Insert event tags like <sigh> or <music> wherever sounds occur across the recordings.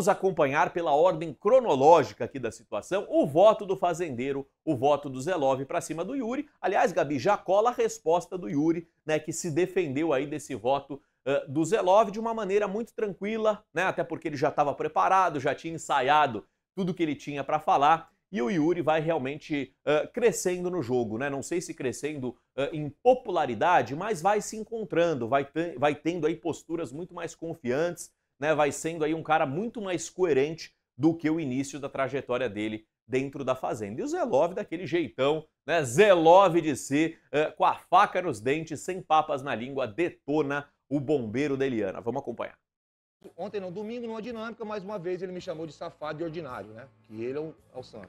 Vamos acompanhar pela ordem cronológica aqui da situação o voto do fazendeiro, o voto do Zelov para cima do Yuri. Aliás, Gabi, já cola a resposta do Yuri, né, que se defendeu aí desse voto uh, do Zelov de uma maneira muito tranquila, né, até porque ele já estava preparado, já tinha ensaiado tudo que ele tinha para falar. E o Yuri vai realmente uh, crescendo no jogo, né? Não sei se crescendo uh, em popularidade, mas vai se encontrando, vai, vai tendo aí posturas muito mais confiantes, né, vai sendo aí um cara muito mais coerente do que o início da trajetória dele dentro da fazenda. E o Zelov daquele jeitão, né, Zelov de si, uh, com a faca nos dentes, sem papas na língua, detona o bombeiro da Eliana. Vamos acompanhar. Ontem no domingo numa dinâmica, mais uma vez ele me chamou de safado e ordinário, né? Que ele é o, é o santo.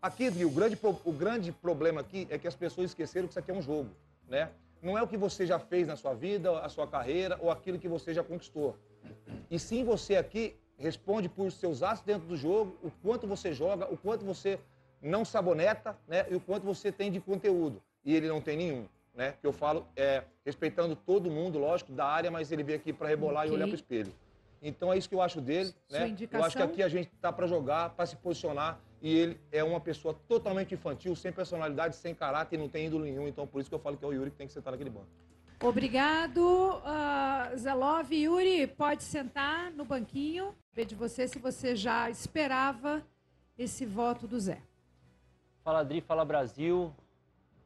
Aqui, o grande, o grande problema aqui é que as pessoas esqueceram que isso aqui é um jogo, né? Não é o que você já fez na sua vida, a sua carreira ou aquilo que você já conquistou. E sim, você aqui responde por seus atos dentro do jogo, o quanto você joga, o quanto você não saboneta, né? E o quanto você tem de conteúdo. E ele não tem nenhum, né? Que eu falo, é, respeitando todo mundo, lógico, da área, mas ele veio aqui para rebolar okay. e olhar para o espelho. Então é isso que eu acho dele, Sua né? Indicação? Eu acho que aqui a gente tá para jogar, para se posicionar e ele é uma pessoa totalmente infantil, sem personalidade, sem caráter, não tem ídolo nenhum. Então por isso que eu falo que é o Yuri que tem que sentar naquele banco. Obrigado, uh, ah, Zelov. Yuri, pode sentar no banquinho. Ver de você se você já esperava esse voto do Zé. Fala, Dri. Fala, Brasil.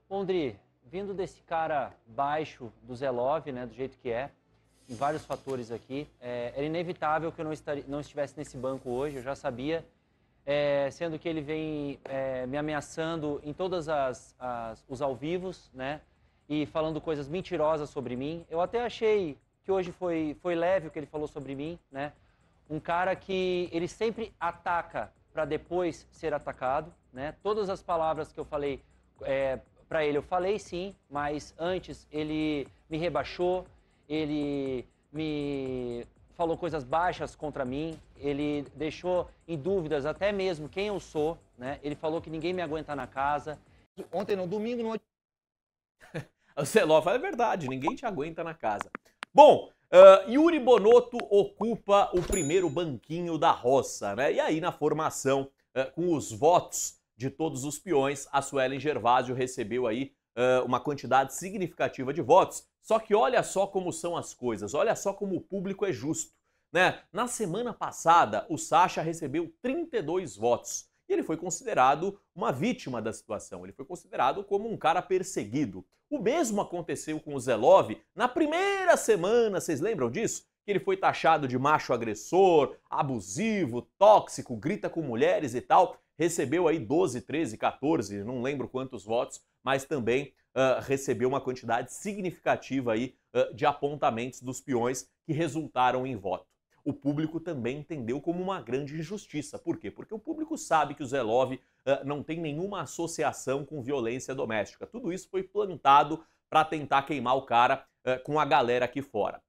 Ondri, Dri, vindo desse cara baixo do Zelov, né, do jeito que é, em vários fatores aqui, é, era inevitável que eu não, estaria, não estivesse nesse banco hoje, eu já sabia. É, sendo que ele vem é, me ameaçando em todas as, as os ao vivos, né? e falando coisas mentirosas sobre mim. Eu até achei que hoje foi, foi leve o que ele falou sobre mim, né? Um cara que ele sempre ataca para depois ser atacado, né? Todas as palavras que eu falei é, para ele, eu falei sim, mas antes ele me rebaixou, ele me falou coisas baixas contra mim, ele deixou em dúvidas até mesmo quem eu sou, né? Ele falou que ninguém me aguenta na casa. Ontem, no domingo, no <laughs> É o Celó fala, é verdade, ninguém te aguenta na casa. Bom, uh, Yuri Bonotto ocupa o primeiro banquinho da roça, né? E aí na formação, uh, com os votos de todos os peões, a Suelen Gervásio recebeu aí uh, uma quantidade significativa de votos. Só que olha só como são as coisas, olha só como o público é justo. Né? Na semana passada, o Sacha recebeu 32 votos ele foi considerado uma vítima da situação, ele foi considerado como um cara perseguido. O mesmo aconteceu com o Zelov na primeira semana, vocês lembram disso? Que ele foi taxado de macho agressor, abusivo, tóxico, grita com mulheres e tal. Recebeu aí 12, 13, 14, não lembro quantos votos, mas também uh, recebeu uma quantidade significativa aí uh, de apontamentos dos peões que resultaram em voto o público também entendeu como uma grande injustiça. Por quê? Porque o público sabe que o Zelov uh, eh, não tem nenhuma associação com violência doméstica. Tudo isso foi plantado para tentar queimar o cara uh, com a galera aqui fora.